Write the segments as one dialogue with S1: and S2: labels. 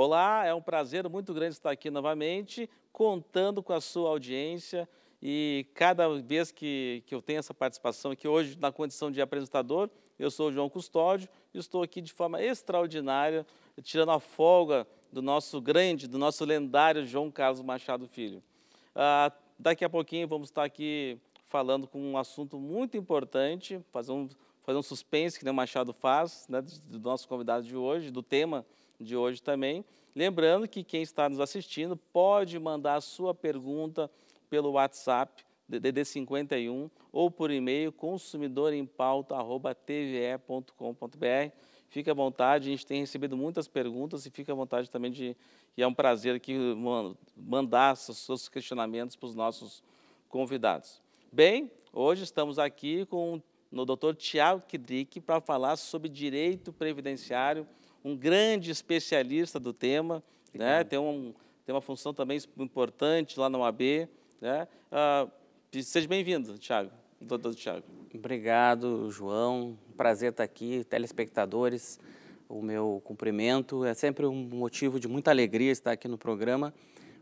S1: Olá, é um prazer muito grande estar aqui novamente, contando com a sua audiência. E cada vez que, que eu tenho essa participação aqui hoje, na condição de apresentador, eu sou o João Custódio e estou aqui de forma extraordinária, tirando a folga do nosso grande, do nosso lendário João Carlos Machado Filho. Ah, daqui a pouquinho vamos estar aqui falando com um assunto muito importante, fazer um, fazer um suspense que o Machado faz, né, do nosso convidado de hoje, do tema de hoje também. Lembrando que quem está nos assistindo pode mandar a sua pergunta pelo WhatsApp DDD 51 ou por e-mail consumidorempauta@tve.com.br. Fique à vontade, a gente tem recebido muitas perguntas e fique à vontade também de e é um prazer aqui mandar seus questionamentos para os nossos convidados. Bem, hoje estamos aqui com o Dr. Tiago Kidrick para falar sobre direito previdenciário um grande especialista do tema, né? tem, um, tem uma função também importante lá na UAB. Né? Ah, seja bem-vindo, Tiago. Doutor
S2: Tiago. Obrigado, João. Prazer estar aqui, telespectadores. O meu cumprimento. É sempre um motivo de muita alegria estar aqui no programa,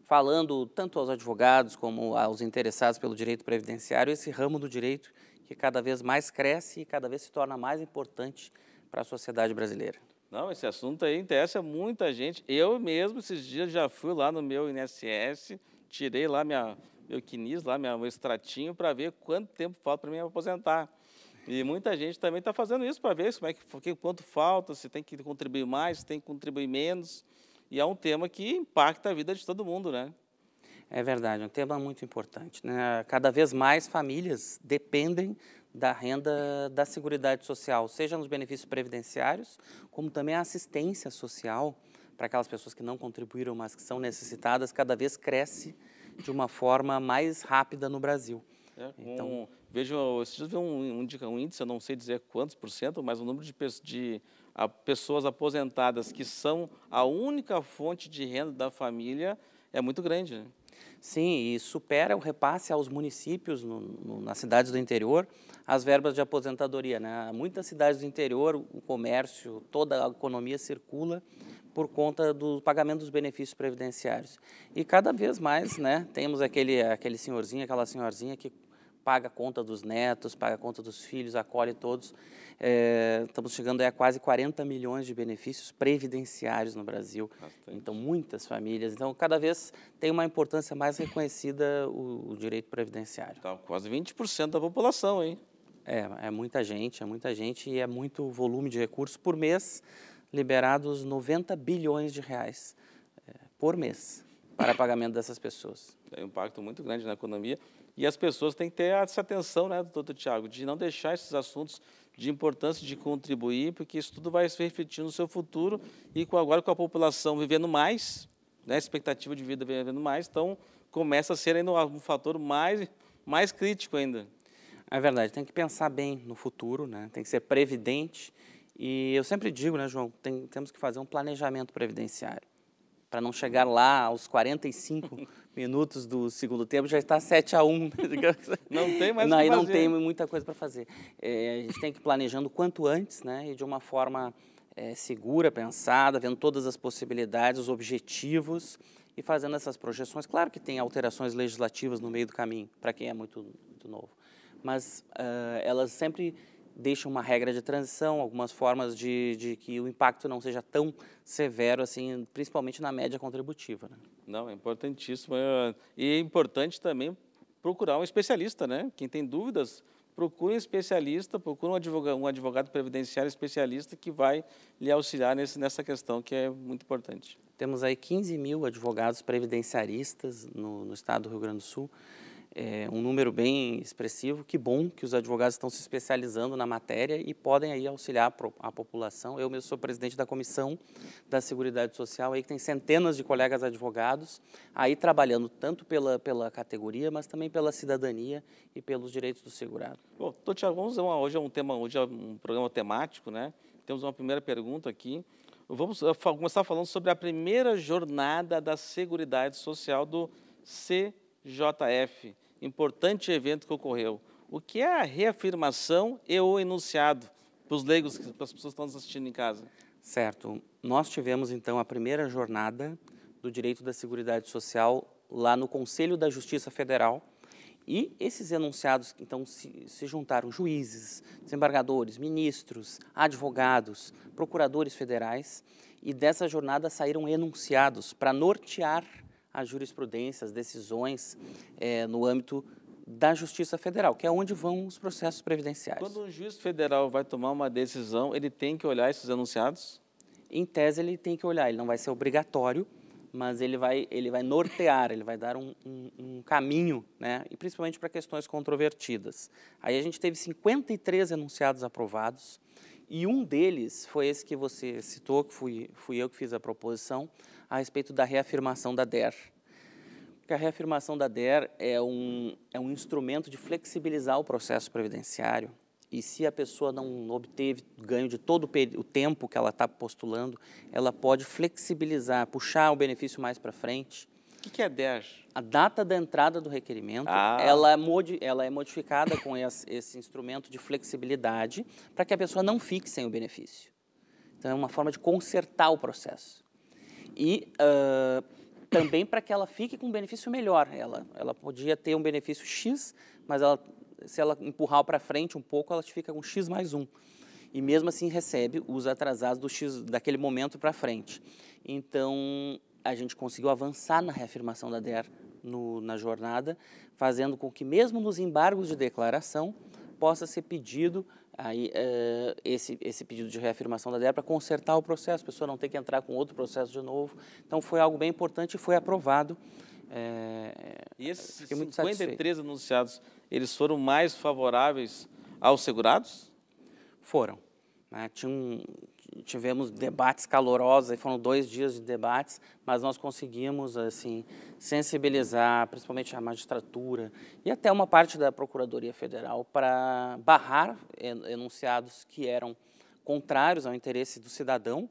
S2: falando tanto aos advogados como aos interessados pelo direito previdenciário, esse ramo do direito que cada vez mais cresce e cada vez se torna mais importante para a sociedade brasileira.
S1: Não, esse assunto aí interessa muita gente. Eu mesmo, esses dias, já fui lá no meu INSS, tirei lá minha, meu quinis, lá minha, meu extratinho, para ver quanto tempo falta para mim aposentar. E muita gente também está fazendo isso para ver como é que, quanto falta, se tem que contribuir mais, se tem que contribuir menos. E é um tema que impacta a vida de todo mundo, né?
S2: É verdade, é um tema muito importante. Né? Cada vez mais famílias dependem da renda da Seguridade Social, seja nos benefícios previdenciários, como também a assistência social para aquelas pessoas que não contribuíram, mas que são necessitadas, cada vez cresce de uma forma mais rápida no Brasil. É, então, vejam, vocês
S1: esses um, um, um índice, eu não sei dizer quantos por cento, mas o número de, de a, pessoas
S2: aposentadas que são a única fonte de renda da família é muito grande. Né? Sim, e supera o repasse aos municípios, no, no, nas cidades do interior, as verbas de aposentadoria. Né? Muitas cidades do interior, o comércio, toda a economia circula por conta do pagamento dos benefícios previdenciários. E cada vez mais né, temos aquele, aquele senhorzinho, aquela senhorzinha que paga a conta dos netos, paga a conta dos filhos, acolhe todos. É, estamos chegando a quase 40 milhões de benefícios previdenciários no Brasil. Bastante. Então, muitas famílias. Então, cada vez tem uma importância mais reconhecida o, o direito previdenciário. Tá, quase 20% da população, hein? É, é muita gente, é muita gente e é muito volume de recursos por mês, liberados 90 bilhões de reais é, por mês para pagamento dessas
S1: pessoas um impacto muito grande na economia. E as pessoas têm que ter essa atenção, né, doutor Tiago, de não deixar esses assuntos de importância de contribuir, porque isso tudo vai se refletir no seu futuro e com agora com a população vivendo mais, né, expectativa de vida vivendo mais,
S2: então começa a ser ainda um fator mais, mais crítico ainda. É verdade, tem que pensar bem no futuro, né? tem que ser previdente. E eu sempre digo, né, João, tem, temos que fazer um planejamento previdenciário para não chegar lá aos 45 minutos do segundo tempo, já está 7 a 1 né? Não tem mais não, não tem muita coisa para fazer. É, a gente tem que ir planejando quanto antes, né? E de uma forma é, segura, pensada, vendo todas as possibilidades, os objetivos e fazendo essas projeções. Claro que tem alterações legislativas no meio do caminho, para quem é muito, muito novo. Mas uh, elas sempre deixa uma regra de transição, algumas formas de, de que o impacto não seja tão severo, assim, principalmente na média contributiva. Né? Não, é importantíssimo.
S1: É, e é importante também procurar um especialista, né? Quem tem dúvidas, procure um especialista, procure um advogado, um advogado previdenciário especialista que vai lhe auxiliar
S2: nesse, nessa questão, que é muito importante. Temos aí 15 mil advogados previdenciaristas no, no estado do Rio Grande do Sul é, um número bem expressivo. Que bom que os advogados estão se especializando na matéria e podem aí auxiliar a população. Eu mesmo sou presidente da Comissão da Seguridade Social, aí que tem centenas de colegas advogados aí trabalhando tanto pela, pela categoria, mas também pela cidadania e pelos direitos do segurado. Bom,
S1: doutor Tiago, vamos uma, hoje é um tema, hoje é um programa temático, né? Temos uma primeira pergunta aqui. Vamos eh, começar falando sobre a primeira jornada da Seguridade Social do CJF importante evento que ocorreu. O que é a
S2: reafirmação e o enunciado para os leigos, para as pessoas que estão nos assistindo em casa? Certo. Nós tivemos, então, a primeira jornada do direito da Seguridade Social lá no Conselho da Justiça Federal. E esses enunciados, então, se, se, juntaram juízes, desembargadores, ministros, advogados, procuradores federais, e dessa jornada saíram enunciados para nortear a jurisprudências, decisões é, no âmbito da Justiça Federal, que é onde vão os processos previdenciários. Quando um juiz federal vai tomar uma decisão, ele tem que olhar esses enunciados. Em tese, ele tem que olhar, ele não vai ser obrigatório, mas ele vai, ele vai nortear, ele vai dar um, um, um caminho, né? e principalmente para questões controvertidas. Aí a gente teve 53 enunciados aprovados, e um deles foi esse que você citou, que fui, fui eu que fiz a proposição, a respeito da reafirmação da DER. Porque a reafirmação da DER é um, é um instrumento de flexibilizar o processo previdenciário. E se a pessoa não obteve ganho de todo o tempo que ela está postulando, ela pode flexibilizar, puxar o benefício mais para frente. O que, que, é DER? A data da entrada do requerimento, ah. ela, é modi ela é modificada com esse, esse instrumento de flexibilidade para que a pessoa não fique sem o benefício. Então, é uma forma de consertar o processo. E uh, também para que ela fique com um benefício melhor. Ela, ela podia ter um benefício X, mas ela, se ela empurrar para frente um pouco, ela fica com X mais um. E mesmo assim recebe os atrasados do X daquele momento para frente. Então, a gente conseguiu avançar na reafirmação da DER no, na jornada, fazendo com que mesmo nos embargos de declaração possa ser pedido aí uh, esse, esse pedido de reafirmação da DEA para consertar o processo, a pessoa não ter que entrar com outro processo de novo. Então foi algo bem importante e foi aprovado. É, e esses 53
S1: anunciados, eles foram mais favoráveis
S2: aos segurados? Foram. Né? Tinha um, tivemos debates calorosos, e foram dois dias de debates, mas nós conseguimos assim sensibilizar, principalmente a magistratura e até uma parte da Procuradoria Federal para barrar enunciados que eram contrários ao interesse do cidadão,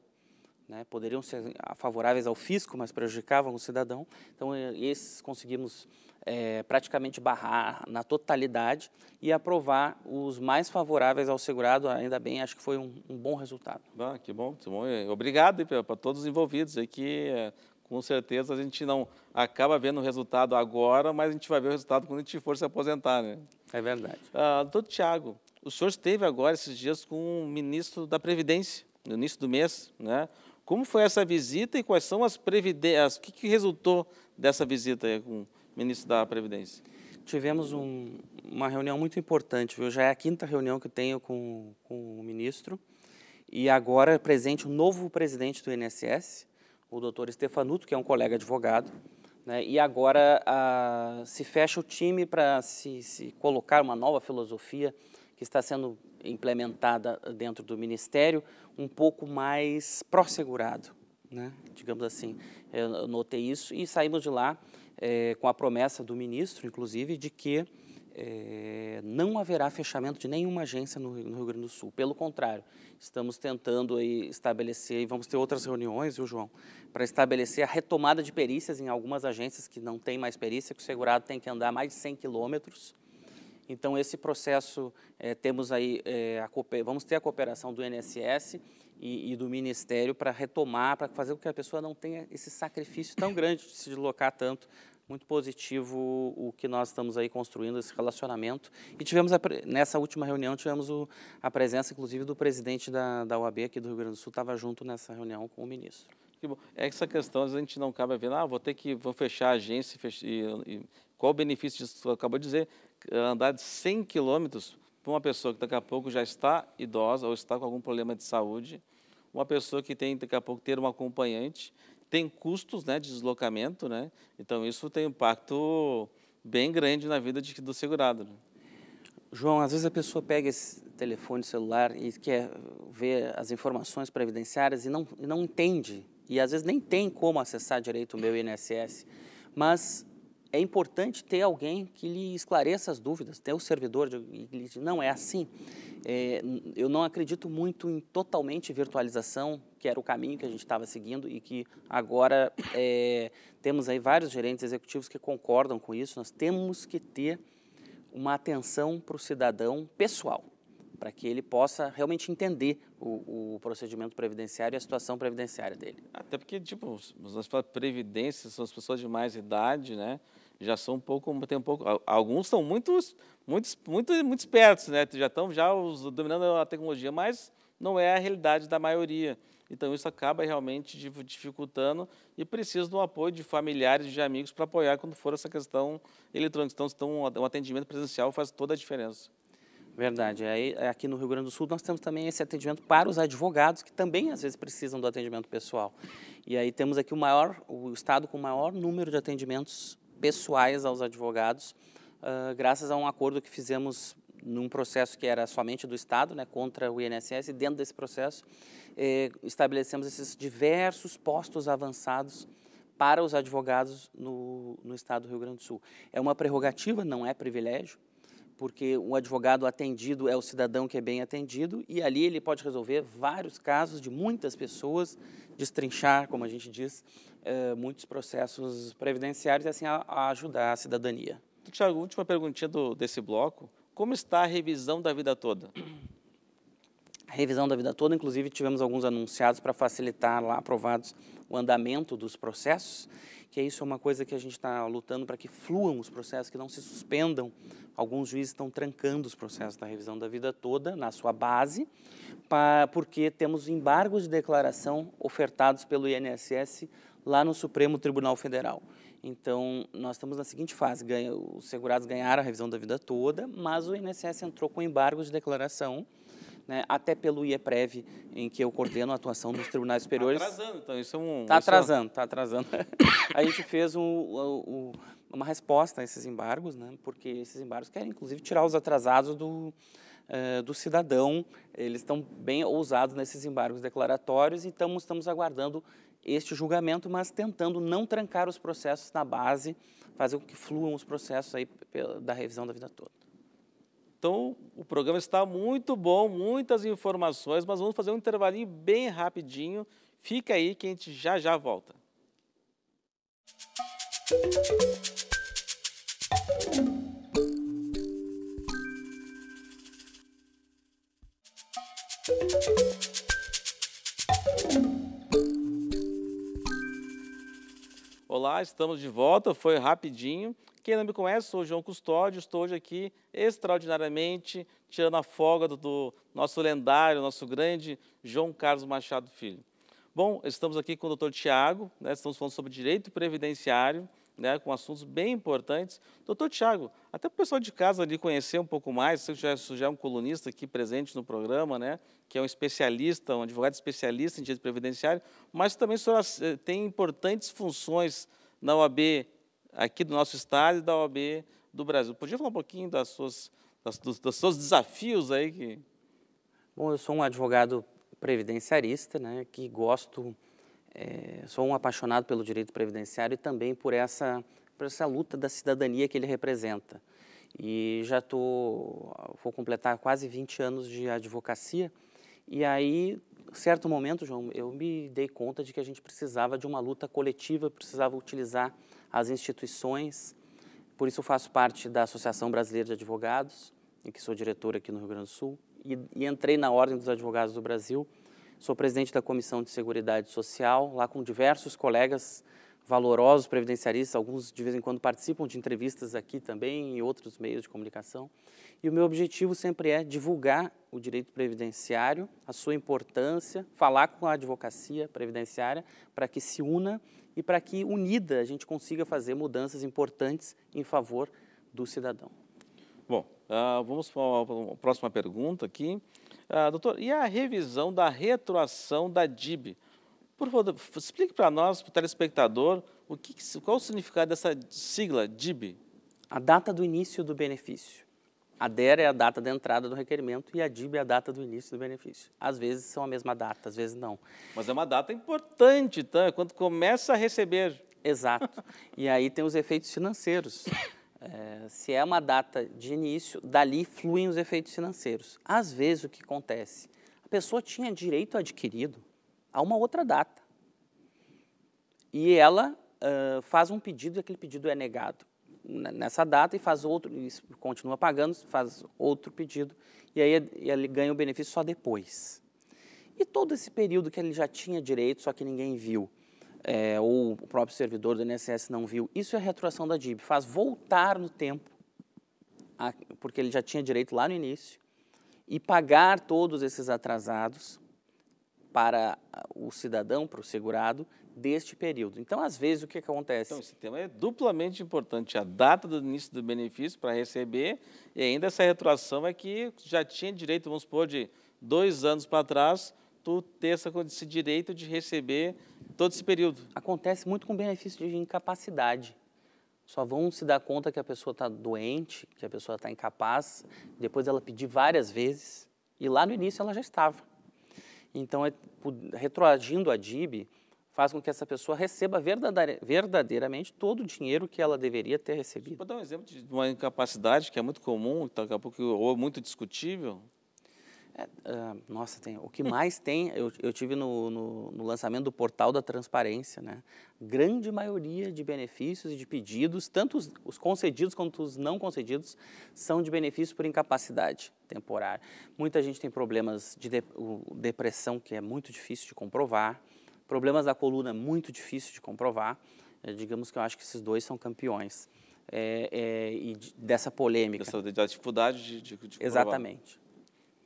S2: né? poderiam ser favoráveis ao fisco, mas prejudicavam o cidadão. Então, esses conseguimos é, praticamente barrar na totalidade e aprovar os mais favoráveis ao segurado, ainda bem, acho que foi um, um bom resultado. Ah, que bom, que bom.
S1: Obrigado para todos os envolvidos aqui. É, eh, com certeza a gente não acaba vendo o resultado agora, mas a gente vai ver o resultado quando a gente for se aposentar, né? É verdade. Ah, doutor Tiago, o senhor esteve agora esses dias com o ministro da Previdência, no início do mês, né? Como foi essa visita e quais são as previdências? O que, que resultou dessa visita
S2: com ministro da Previdência? Tivemos um, uma reunião muito importante, viu? Já é a quinta reunião que eu tenho com, com o ministro. E agora é presente o um novo presidente do INSS, o doutor Stefanuto, que é um colega advogado. Né? E agora a, se fecha o time para se, se colocar uma nova filosofia que está sendo implementada dentro do Ministério, um pouco mais pró-segurado, né? digamos assim. Eu notei isso e saímos de lá é, com a promessa do ministro, inclusive, de que é, não haverá fechamento de nenhuma agência no, no, Rio Grande do Sul. Pelo contrário, estamos tentando aí estabelecer, e vamos ter outras reuniões, viu, João, para estabelecer a retomada de perícias em algumas agências que não têm mais perícia, que o segurado tem que andar mais de 100 quilômetros. Então, esse processo, é, temos aí, é, a, vamos ter a cooperação do INSS e, e do Ministério para retomar, para fazer com que a pessoa não tenha esse sacrifício tão grande de se deslocar tanto muito positivo o que nós estamos aí construindo, esse relacionamento. E tivemos, a, nessa última reunião, tivemos o, a presença, inclusive, do presidente da, da UAB aqui do Rio Grande do Sul, estava junto nessa reunião com o ministro. Que bom. Essa questão, a gente não cabe ver, ah, vou ter que vou fechar a agência,
S1: e, e, qual o benefício disso? Você acabou de dizer, andar de 100 quilômetros para uma pessoa que daqui a pouco já está idosa ou está com algum problema de saúde, uma pessoa que tem daqui a pouco ter um acompanhante, tem custos né, de deslocamento, né? Então isso tem um impacto bem
S2: grande na vida de, do segurado. Né? João, às vezes a pessoa pega esse telefone celular e quer ver as informações previdenciárias e não, e não entende. E às vezes nem tem como acessar direito o meu INSS. Mas é importante ter alguém que lhe esclareça as dúvidas, ter o um servidor de, que lhe diz, não, é assim. É, eu não acredito muito em totalmente virtualização, que era o caminho que a gente estava seguindo e que agora é, temos aí vários gerentes executivos que concordam com isso. Nós temos que ter uma atenção para o cidadão pessoal para que ele possa realmente entender o, o, procedimento previdenciário e a situação previdenciária dele. Até porque, tipo, as previdências, são as pessoas de mais idade, né?
S1: Já são um pouco, tem um pouco, alguns são muito, muito, muito, muito espertos, né? Já estão já os, dominando a tecnologia, mas não é a realidade da maioria. Então isso acaba realmente dificultando e precisa do apoio de familiares, de amigos para apoiar quando for
S2: essa questão eletrônica. Então, então um atendimento presencial faz toda a diferença. Verdade. Aí, é, aqui no Rio Grande do Sul nós temos também esse atendimento para os advogados que também às vezes precisam do atendimento pessoal. E aí temos aqui o maior, o estado com o maior número de atendimentos pessoais aos advogados, uh, graças a um acordo que fizemos num processo que era somente do Estado, né, contra o INSS, e dentro desse processo eh, estabelecemos esses diversos postos avançados para os advogados no, no Estado do Rio Grande do Sul. É uma prerrogativa, não é privilégio, porque um advogado atendido é o cidadão que é bem atendido e ali ele pode resolver vários casos de muitas pessoas, destrinchar, como a gente diz, eh, muitos processos previdenciários e assim a, a ajudar a cidadania. Tiago, última perguntinha do, desse bloco. Como está a revisão da vida toda? revisão da vida toda, inclusive tivemos alguns anunciados para facilitar lá aprovados o andamento dos processos, que isso é uma coisa que a gente está lutando para que fluam os processos, que não se suspendam. Alguns juízes estão trancando os processos da revisão da vida toda na sua base, pra, porque temos embargos de declaração ofertados pelo INSS lá no Supremo Tribunal Federal. Então, nós estamos na seguinte fase: ganha, os segurados ganharam a revisão da vida toda, mas o INSS entrou com embargos de declaração né, até pelo IEPREV, em que eu coordeno a atuação dos tribunais tá superiores. Está atrasando, então, isso é um... Está é atrasando, está atrasando. a gente fez uma resposta a esses embargos, né, porque esses embargos querem, inclusive, tirar os atrasados do, uh, do cidadão. Eles estão bem ousados nesses embargos declaratórios e estamos aguardando este julgamento, mas tentando não trancar os processos na base, fazer com que fluam os processos aí da revisão da vida toda. Então, o programa
S1: está muito bom, muitas informações, mas vamos fazer um intervalinho bem rapidinho. Fica aí que a gente já já volta. Olá, estamos de volta, foi rapidinho. Quem não me conhece, sou João Custódio, estou hoje aqui extraordinariamente tirando a folga do, do nosso lendário, nosso grande João Carlos Machado Filho. Bom, estamos aqui com o doutor Tiago, né, estamos falando sobre direito previdenciário, né, com assuntos bem importantes. Doutor Tiago, até para o pessoal de casa ali conhecer um pouco mais, você já, já é um colunista aqui presente no programa, né, que é um especialista, um advogado especialista em direito previdenciário, mas também eh, tem importantes funções na OAB aqui do nosso
S2: estado e da OAB do Brasil. Podia falar um
S1: pouquinho das suas, das, dos, dos seus desafios aí? Que...
S2: Bom, eu sou um advogado previdenciarista, né, que gosto, é, sou um apaixonado pelo direito previdenciário e também por essa, por essa luta da cidadania que ele representa. E já tô, vou completar quase 20 anos de advocacia, e aí, certo momento, João, eu me dei conta de que a gente precisava de uma luta coletiva, precisava utilizar as instituições. Por isso faço parte da Associação Brasileira de Advogados, em que sou diretor aqui no Rio Grande do Sul, e, e entrei na Ordem dos Advogados do Brasil. Sou presidente da Comissão de Seguridade Social, lá com diversos colegas valorosos previdenciaristas, alguns de vez em quando participam de entrevistas aqui também e outros meios de comunicação. E o meu objetivo sempre é divulgar o direito previdenciário, a sua importância, falar com a advocacia previdenciária para que se una e para que unida a gente consiga fazer mudanças importantes em favor do cidadão.
S1: Bom, uh, vamos para a próxima pergunta aqui. Uh, doutor, e a revisão da retroação da DIB?
S2: Por favor, explique para nós, para o telespectador, o que, qual o significado dessa sigla DIB? A data do início do benefício. A DER é a data da entrada do requerimento e a DIB é a data do início do benefício. Às vezes são a mesma data, às vezes não. Mas é uma data importante, então, é quando começa a receber. Exato. e aí tem os efeitos financeiros. É, se é uma data de início, dali fluem os efeitos financeiros. Às vezes o que acontece? A pessoa tinha direito adquirido, a uma outra data. E ela uh, faz um pedido e aquele pedido é negado nessa data e faz outro, e continua pagando, faz outro pedido e aí ele ganha o benefício só depois. E todo esse período que ele já tinha direito, só que ninguém viu, é, ou o próprio servidor do INSS não viu, isso é retroação da DIB, faz voltar no tempo, porque ele já tinha direito lá no início, e pagar todos esses atrasados para ah, o cidadão, para o segurado, deste período. Então, às vezes, o que acontece? Então, esse tema é duplamente importante.
S1: A data do início do benefício para receber e ainda essa retroação é que já tinha direito, vamos supor, de dois anos para trás, tu ter essa, esse direito de receber
S2: todo esse período. Acontece muito com benefício de incapacidade. Só vão se dar conta que a pessoa está doente, que a pessoa está incapaz, depois ela pedir várias vezes, e lá no início ela já estava. Então, é, retroagindo a DIB, faz com que essa pessoa receba verdadeira, verdadeiramente todo o dinheiro que ela deveria ter recebido. Vou dar um exemplo de uma incapacidade que é muito comum, tá, daqui a pouco, ou é muito discutível, é, uh, nossa, tem, o que mais tem, eu, eu tive no, no, no, lançamento do portal da transparência, né? Grande maioria de benefícios e de pedidos, tanto os, os concedidos quanto os não concedidos, são de benefício por incapacidade temporária. Muita gente tem problemas de, de depressão, que é muito difícil de comprovar, problemas da coluna, muito difícil de comprovar. É, digamos que eu acho que esses dois são campeões. É, é e de, dessa polêmica. da dificuldade de, de, de Exatamente.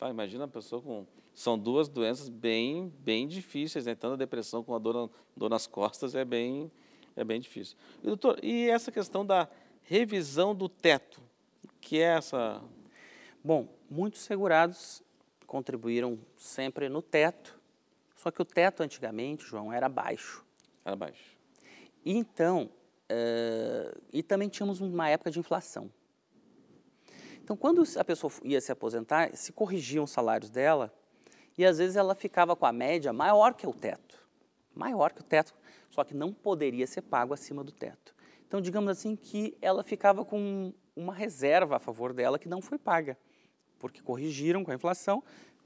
S1: Tá? Imagina a pessoa com. São duas doenças bem, bem difíceis, né? Tanto a depressão com a dor, dor nas costas é bem, é bem difícil. E, doutor, e essa questão da
S2: revisão do teto? O que é essa? Bom, muitos segurados contribuíram sempre no teto, só que o teto antigamente, João, era baixo. Era baixo. E então, uh, e também tínhamos uma época de inflação. Então, quando a pessoa ia se aposentar, se corrigiam os salários dela e às vezes ela ficava com a média maior que o teto, maior que o teto, só que não poderia ser pago acima do teto. Então, digamos assim que ela ficava com uma reserva a favor dela que não foi paga, porque corrigiram com a inflação,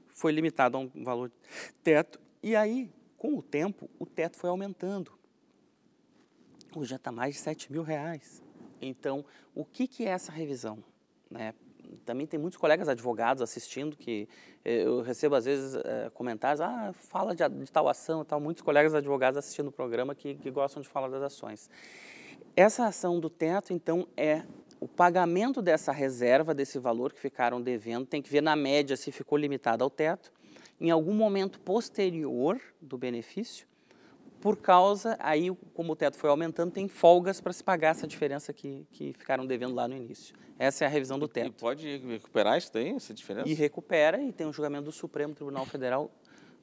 S2: foi limitado a um valor teto e aí, com o tempo, o teto foi aumentando. Hoje já está mais de 7 mil reais. Então, o que, que é essa revisão? Né? também tem muitos colegas advogados assistindo que eh, eu recebo às vezes é, comentários, ah, fala de, de tal ação e tal. Muitos colegas advogados assistindo o programa que, que gostam de falar das ações. Essa ação do teto, então, é o pagamento dessa reserva, desse valor que ficaram devendo, tem que ver na média se ficou limitado ao teto, em algum momento posterior do benefício por causa, aí como o teto foi aumentando, tem folgas para se pagar essa diferença que, que ficaram devendo lá no início. Essa é a revisão do teto. E
S1: pode recuperar isso daí, essa diferença? E
S2: recupera, e tem um julgamento do Supremo Tribunal Federal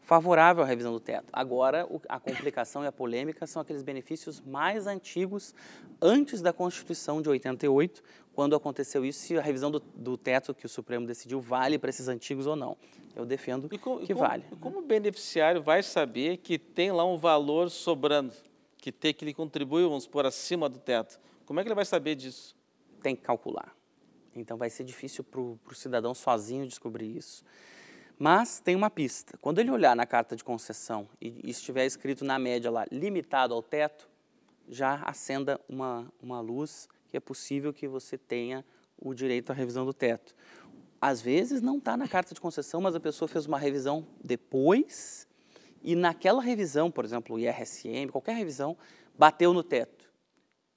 S2: favorável à revisão do teto. Agora, a complicação e a polêmica são aqueles benefícios mais antigos, antes da Constituição de 88, quando aconteceu isso, se a revisão do, do teto que o Supremo decidiu vale para esses antigos ou não. Eu defendo com, que vale. Como o beneficiário vai saber que tem lá um
S1: valor sobrando, que tem que ele contribui, vamos por acima do teto? Como é que ele vai saber
S2: disso? Tem que calcular. Então vai ser difícil para o cidadão sozinho descobrir isso. Mas tem uma pista. Quando ele olhar na carta de concessão e estiver escrito na média lá, limitado ao teto, já acenda uma, uma luz que é possível que você tenha o direito à revisão do teto. Às vezes não está na carta de concessão, mas a pessoa fez uma revisão depois e naquela revisão, por exemplo, o IRSM, qualquer revisão, bateu no teto.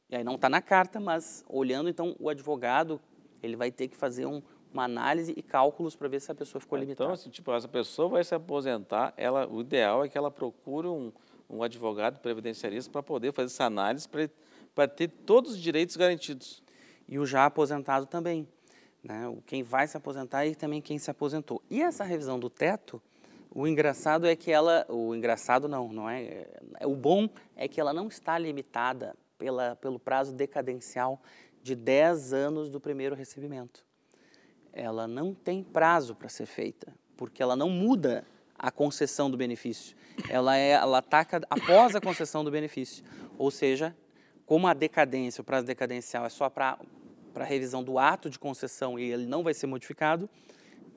S2: E aí não está na carta, mas olhando, então, o advogado, ele vai ter que fazer um, uma análise e cálculos para ver se a pessoa ficou então, limitada. Então, assim, tipo, essa pessoa vai se aposentar, ela, o ideal é que ela procure um, um advogado previdenciarista para poder fazer essa análise, para ter todos os direitos garantidos. E o já aposentado também. Né? Quem vai se aposentar e também quem se aposentou. E essa revisão do teto, o engraçado é que ela. O engraçado não, não é. é o bom é que ela não está limitada pela, pelo prazo decadencial de 10 anos do primeiro recebimento ela não tem prazo para ser feita, porque ela não muda a concessão do benefício. Ela, é, ela ataca após a concessão do benefício. Ou seja, como a decadência, o prazo decadencial é só para para revisão do ato de concessão e ele não vai ser modificado,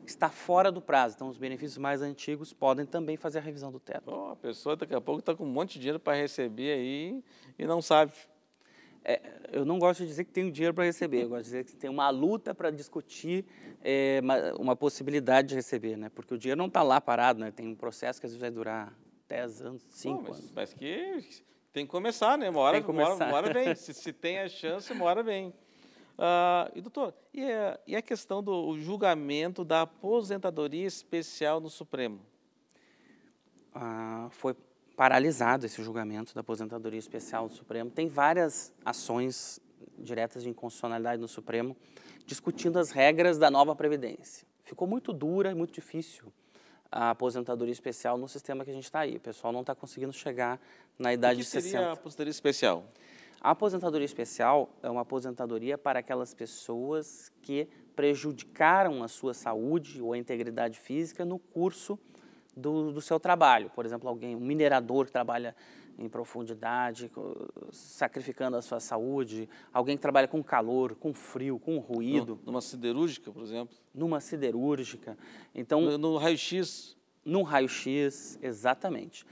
S2: está fora do prazo. Então, os benefícios mais antigos podem também fazer a revisão do teto. Oh, a pessoa daqui a pouco está com um monte de dinheiro para receber aí e não sabe é, eu não gosto de dizer que tenho dinheiro para receber, eu gosto de dizer que tem uma luta para discutir é, uma, uma, possibilidade de receber, né? Porque o dinheiro não está lá parado, né? Tem um processo que às vezes vai durar 10 anos, 5 anos.
S1: Mas que tem que começar, né? Uma hora, uma hora, uma hora vem. se, se, tem a chance, uma hora vem. Uh, e, doutor, e a, e a questão do julgamento da aposentadoria
S2: especial no Supremo? Ah, foi paralisado esse julgamento da aposentadoria especial do Supremo. Tem várias ações diretas de inconstitucionalidade no Supremo discutindo as regras da nova Previdência. Ficou muito dura e muito difícil a aposentadoria especial no sistema que a gente está aí. O pessoal não está conseguindo chegar na idade de 60. O que seria a aposentadoria especial? A aposentadoria especial é uma aposentadoria para aquelas pessoas que prejudicaram a sua saúde ou a integridade física no curso do, do seu trabalho. Por exemplo, alguém, um minerador que trabalha em profundidade, sacrificando a sua saúde, alguém que trabalha com calor, com frio, com ruído. Numa siderúrgica, por exemplo? Numa siderúrgica. Então, no, no raio-x? Num raio-x, exatamente.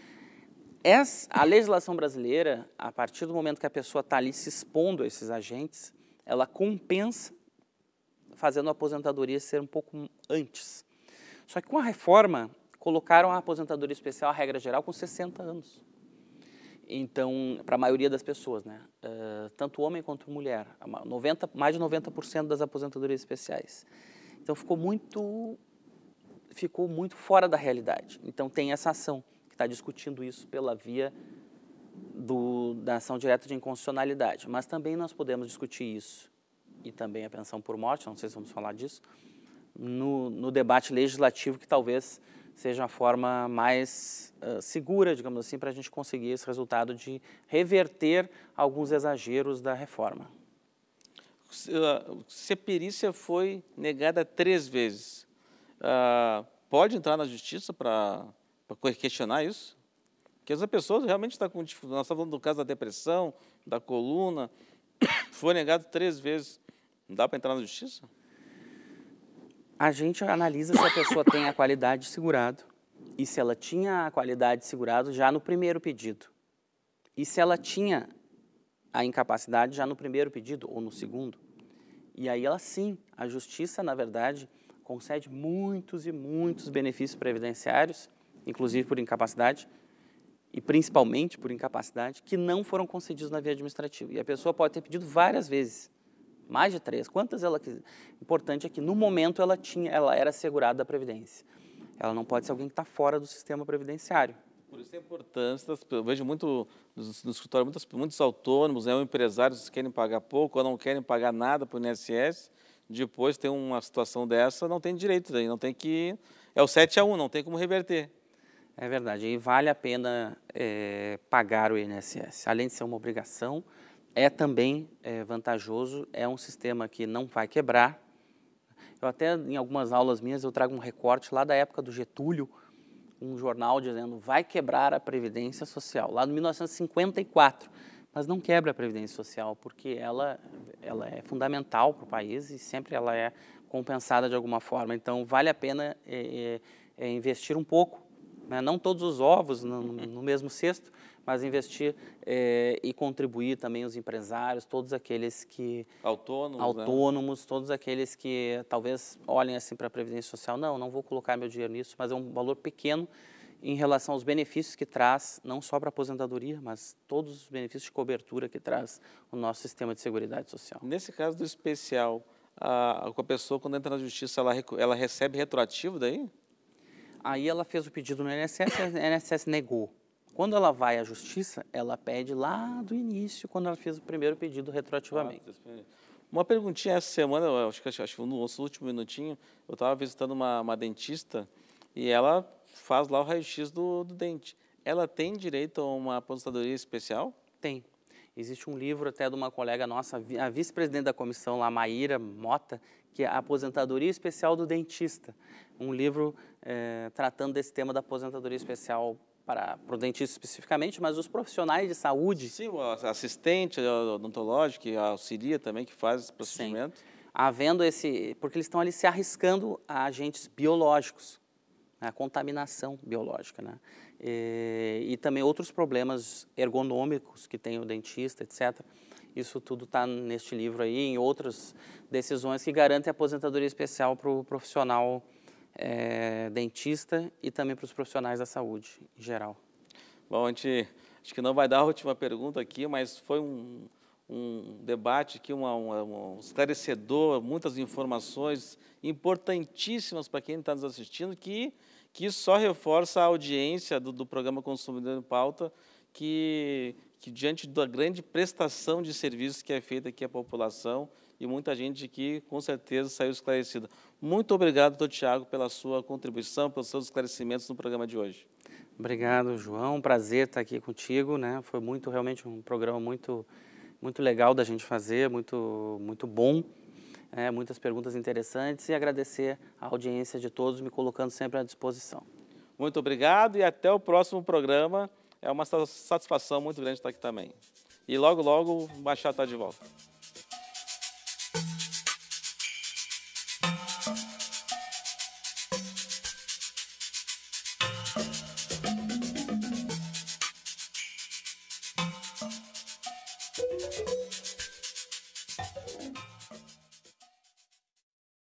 S2: Essa, a legislação brasileira, a partir do momento que a pessoa está ali se expondo a esses agentes, ela compensa fazendo a aposentadoria ser um pouco antes. Só que com a reforma colocaram a aposentadoria especial, a regra geral, com 60 anos. Então, para a maioria das pessoas, né? Uh, tanto homem quanto mulher, 90, mais de 90% das aposentadorias especiais. Então, ficou muito, ficou muito fora da realidade. Então, tem essa ação que está discutindo isso pela via do, da ação direta de inconstitucionalidade. Mas também nós podemos discutir isso e também a pensão por morte, não sei se vamos falar disso, no, no debate legislativo que talvez seja a forma mais uh, segura, digamos assim, para a gente conseguir esse resultado de reverter alguns exageros da reforma. Se a perícia foi negada três vezes, uh,
S1: pode entrar na justiça para questionar isso? Porque as pessoas realmente estão tá com dificuldade. Nós estamos falando do caso da depressão, da coluna, foi negado três vezes. Não dá para entrar na justiça?
S2: A gente analisa se a pessoa tem a qualidade de segurado e se ela tinha a qualidade de segurado já no primeiro pedido. E se ela tinha a incapacidade já no primeiro pedido ou no segundo. E aí ela sim, a justiça, na verdade, concede muitos e muitos benefícios previdenciários, inclusive por incapacidade, e principalmente por incapacidade, que não foram concedidos na via administrativa. E a pessoa pode ter pedido várias vezes mais de três, quantas ela quiser. Importante é que no momento ela tinha, ela era segurada da previdência. Ela não pode ser alguém que está fora do sistema previdenciário. Por isso é
S1: importante, eu vejo muito no escritório muitos, muitos autônomos, né, empresários que querem pagar pouco ou não querem pagar nada para o INSS, depois tem uma situação dessa, não tem direito daí, não tem que...
S2: É o 7 a 1, não tem
S1: como reverter.
S2: É verdade, e vale a pena é, pagar o INSS. Além de ser uma obrigação, é também é, vantajoso, é um sistema que não vai quebrar. Eu até, em algumas aulas minhas, eu trago um recorte lá da época do Getúlio, um jornal dizendo vai quebrar a Previdência Social, lá no 1954. Mas não quebra a Previdência Social, porque ela, ela é fundamental para o país e sempre ela é compensada de alguma forma. Então, vale a pena é, é, é investir um pouco, né? não todos os ovos no, no mesmo cesto, mas investir é, e contribuir também os empresários, todos aqueles que... Autônomos, né? Autônomos, né? todos aqueles que talvez olhem assim para a Previdência Social, não, não vou colocar meu dinheiro nisso, mas é um valor pequeno em relação aos benefícios que traz, não só para a aposentadoria, mas todos os benefícios de cobertura que traz o nosso sistema de Seguridade Social. Nesse
S1: caso do especial, a, a pessoa, quando entra na justiça, ela, ela recebe retroativo daí?
S2: Aí ela fez o pedido no INSS, o INSS negou. Quando ela vai à justiça, ela pede lá do início, quando ela fez o primeiro pedido retroativamente.
S1: Uma perguntinha essa semana, eu acho que acho, no nosso último minutinho, eu estava visitando uma, uma, dentista e ela faz lá o raio-x do, do dente. Ela tem direito a uma
S2: aposentadoria especial? Tem. Existe um livro até de uma colega nossa, a vice-presidente da comissão lá, Maíra Mota, que é a Aposentadoria Especial do Dentista. Um livro é, tratando desse tema da aposentadoria especial para, para o dentista especificamente, mas os profissionais de saúde. Sim, o assistente odontológico que auxilia também, que faz esse procedimento. Sim. Havendo esse. Porque eles estão ali se arriscando a agentes biológicos, né, a contaminação biológica, né? E, e também outros problemas ergonômicos que tem o dentista, etc. Isso tudo está neste livro aí, em outras decisões que garantem a aposentadoria especial para o profissional é, dentista e também para os profissionais da saúde em geral. Bom, a gente
S1: acho que não vai dar a última pergunta aqui, mas foi um, um debate aqui, uma, uma, um esclarecedor, muitas informações importantíssimas para quem está nos assistindo, que, que só reforça a audiência do, do programa Consumidor em Pauta, que que diante da grande prestação de serviços que é feita aqui à população e muita gente aqui com certeza saiu esclarecida. Muito obrigado, doutor Tiago, pela sua
S2: contribuição, pelos seus esclarecimentos no programa de hoje. Obrigado, João. Prazer estar aqui contigo, né? Foi muito realmente um programa muito muito legal da gente fazer, muito muito bom. É, muitas perguntas interessantes e agradecer a audiência de todos, me colocando sempre à disposição. Muito obrigado e até o próximo programa é uma satisfação
S1: muito grande estar aqui também. E logo, logo, o baixá está de volta.